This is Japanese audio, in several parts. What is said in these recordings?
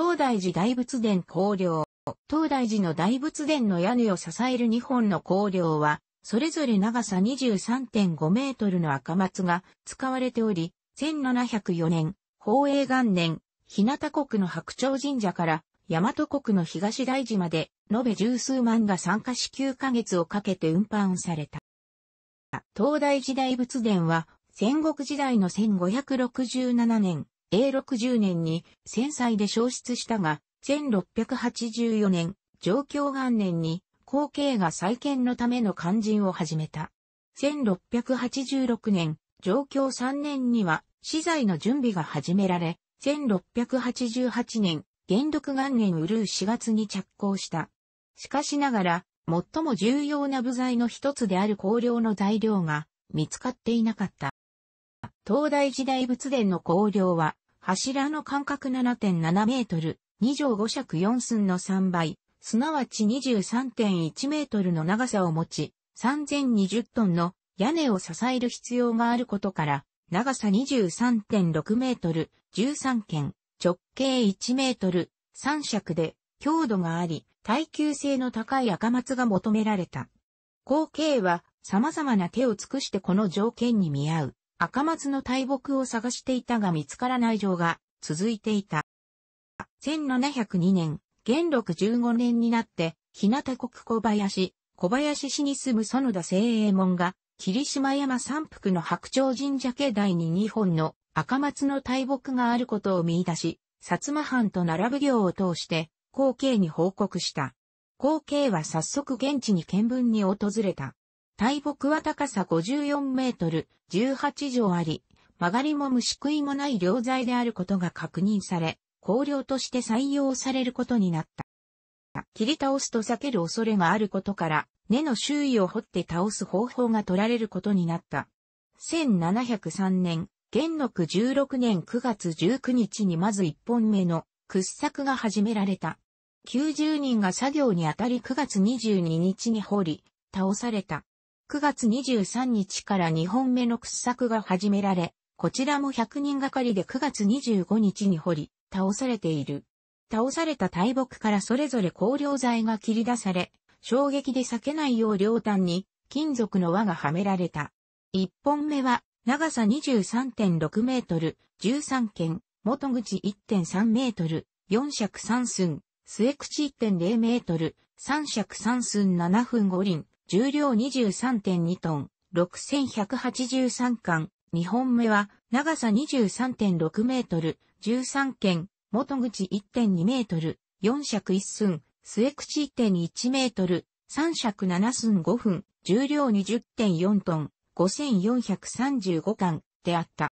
東大寺大仏殿光梁。東大寺の大仏殿の屋根を支える2本の高梁は、それぞれ長さ23.5メートルの赤松が使われており、1704年、宝永元年、日向国の白鳥神社から、大和国の東大寺まで、延べ十数万が参加し9ヶ月をかけて運搬された。東大寺大仏殿は、戦国時代の1567年、A60 年に戦災で消失したが、1684年、上京元年に後継が再建のための肝心を始めた。1686年、上京3年には、資材の準備が始められ、1688年、元禄元年うるう4月に着工した。しかしながら、最も重要な部材の一つである香料の材料が見つかっていなかった。東大時代仏殿の光量は、柱の間隔7.7メートル、2畳5尺4寸の3倍、すなわち23.1メートルの長さを持ち、3020トンの屋根を支える必要があることから、長さ23.6メートル、13件、直径1メートル、3尺で、強度があり、耐久性の高い赤松が求められた。後継は、様々な手を尽くしてこの条件に見合う。赤松の大木を探していたが見つからない状が続いていた。1702年、元禄15年になって、日向国小林、小林市に住む園田清衛門が、霧島山山腹の白鳥神社境内に2本の赤松の大木があることを見出し、薩摩藩と並ぶ行を通して、後継に報告した。後継は早速現地に見聞に訪れた。大木は高さ54メートル、18畳あり、曲がりも虫食いもない良材であることが確認され、香料として採用されることになった。切り倒すと避ける恐れがあることから、根の周囲を掘って倒す方法が取られることになった。1703年、元禄16年9月19日にまず1本目の掘削が始められた。90人が作業にあたり9月22日に掘り、倒された。9月23日から2本目の掘削が始められ、こちらも100人がかりで9月25日に掘り、倒されている。倒された大木からそれぞれ香料剤が切り出され、衝撃で裂けないよう両端に金属の輪がはめられた。1本目は長さ23.6メートル、13件、元口1.3メートル、4尺3寸、末口1.0メートル、3尺3寸7分5輪、重量23.2トン、6183巻、2本目は、長さ23.6メートル、13件、元口1.2メートル、4尺1寸、末口1.1メートル、3尺7寸5分、重量20.4トン、5435巻であった。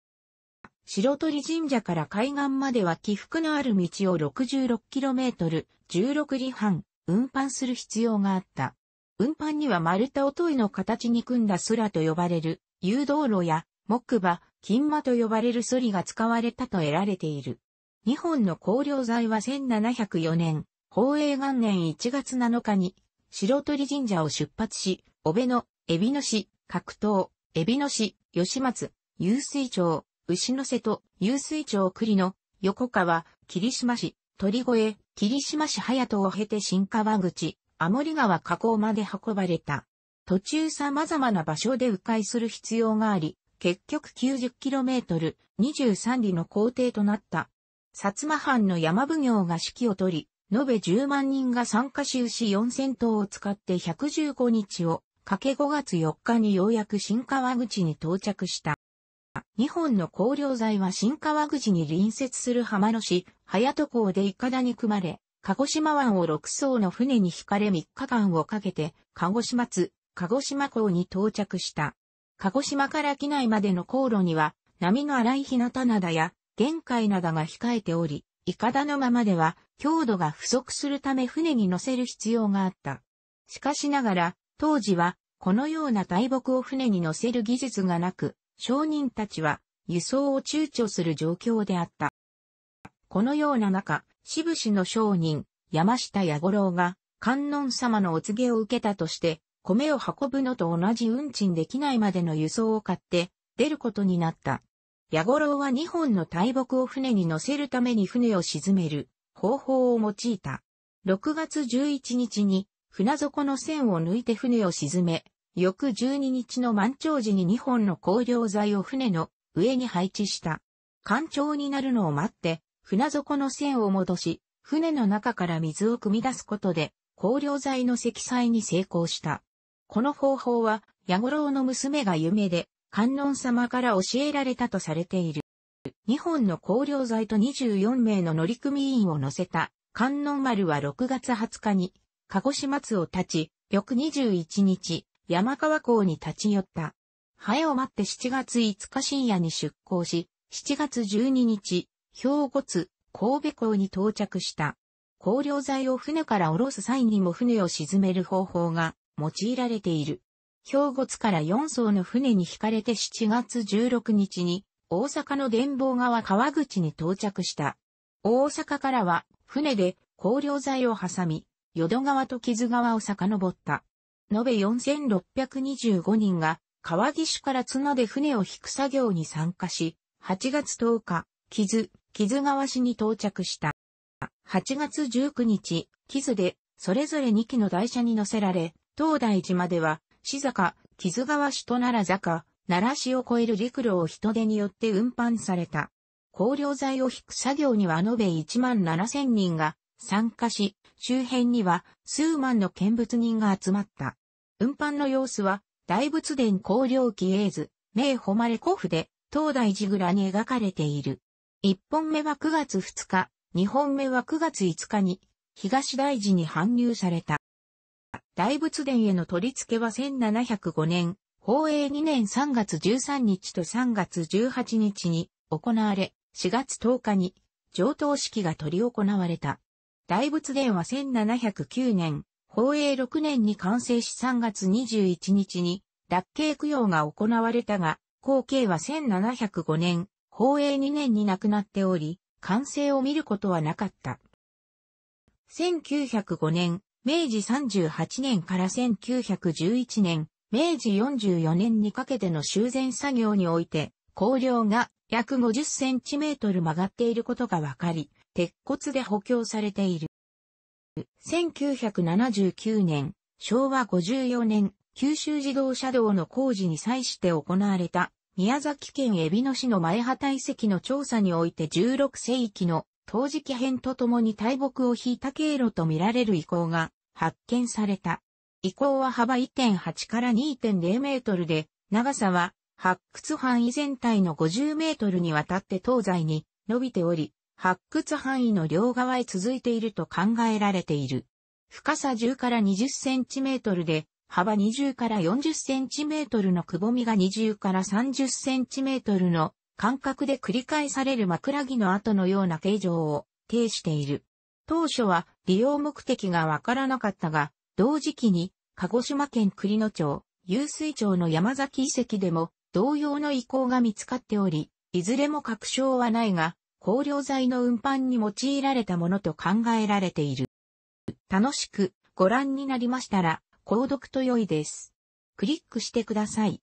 白鳥神社から海岸までは起伏のある道を 66km、16里半、運搬する必要があった。運搬には丸太を問いの形に組んだスラと呼ばれる、誘導路や、木馬、金馬と呼ばれるソリが使われたと得られている。2本の香料剤は1704年、宝永元年1月7日に、白鳥神社を出発し、小部の、海老の市、格闘、海老の市、吉松、湧水町、牛の瀬と、湧水町栗の、横川、霧島市、鳥越、霧島市隼人を経て新川口、アモリ川河口まで運ばれた。途中様々な場所で迂回する必要があり、結局 90km、23里の工程となった。薩摩藩の山奉行が指揮を取り、延べ10万人が参加し牛4000頭を使って115日を、かけ5月4日にようやく新川口に到着した。2本の香料剤は新川口に隣接する浜野市、早戸港でいかだに組まれ、鹿児島湾を6艘の船に引かれ3日間をかけて、鹿児島津、鹿児島港に到着した。鹿児島から機内までの航路には、波の荒い日向灘や、玄海灘が控えており、いかだのままでは、強度が不足するため船に乗せる必要があった。しかしながら、当時は、このような大木を船に乗せる技術がなく、商人たちは、輸送を躊躇する状況であった。このような中、渋氏の商人、山下弥五郎が、観音様のお告げを受けたとして、米を運ぶのと同じ運賃できないまでの輸送を買って、出ることになった。矢五郎は2本の大木を船に乗せるために船を沈める方法を用いた。6月11日に船底の線を抜いて船を沈め、翌12日の満潮時に2本の香料剤を船の上に配置した。干潮になるのを待って、船底の線を戻し、船の中から水を汲み出すことで、香料剤の積載に成功した。この方法は、矢五郎の娘が夢で、観音様から教えられたとされている。2本の香料剤と24名の乗組員を乗せた、観音丸は6月20日に、鹿児島津を立ち、翌21日、山川港に立ち寄った。早を待って7月5日深夜に出港し、7月12日、兵庫津、神戸港に到着した。香料剤を船から下ろす際にも船を沈める方法が用いられている。兵庫津から4艘の船に引かれて7月16日に大阪の伝望川川口に到着した。大阪からは船で香料剤を挟み、淀川と木津川を遡った。延べ4625人が川岸から綱で船を引く作業に参加し、8月10日、木津、木津川市に到着した。8月19日、木津で、それぞれ2機の台車に乗せられ、東大寺までは、市坂、木津川市と奈良坂、奈良市を越える陸路を人手によって運搬された。香料剤を引く作業には延べ1万7千人が参加し、周辺には数万の見物人が集まった。運搬の様子は、大仏殿香料エ映図、名誉れ古府で、東大寺蔵に描かれている。1本目は9月2日、2本目は9月5日に、東大寺に搬入された。大仏殿への取り付けは1705年、宝永2年3月13日と3月18日に行われ、4月10日に上等式が取り行われた。大仏殿は1709年、宝永6年に完成し3月21日に、脱慶供養が行われたが、後継は1705年、宝永2年に亡くなっており、完成を見ることはなかった。1905年、明治38年から1911年、明治44年にかけての修繕作業において、光量が約50センチメートル曲がっていることがわかり、鉄骨で補強されている。1979年、昭和54年、九州自動車道の工事に際して行われた宮崎県海老野市の前畑遺跡の調査において16世紀の陶磁器編とともに大木を引いた経路とみられる遺構が発見された。遺構は幅1.8から2.0メートルで、長さは発掘範囲全体の50メートルにわたって東西に伸びており、発掘範囲の両側へ続いていると考えられている。深さ10から20センチメートルで、幅20から40センチメートルのくぼみが20から30センチメートルの間隔で繰り返される枕木の跡のような形状を呈している。当初は利用目的がわからなかったが、同時期に鹿児島県栗野町、湧水町の山崎遺跡でも同様の遺構が見つかっており、いずれも確証はないが、香料剤の運搬に用いられたものと考えられている。楽しくご覧になりましたら、購読と良いです。クリックしてください。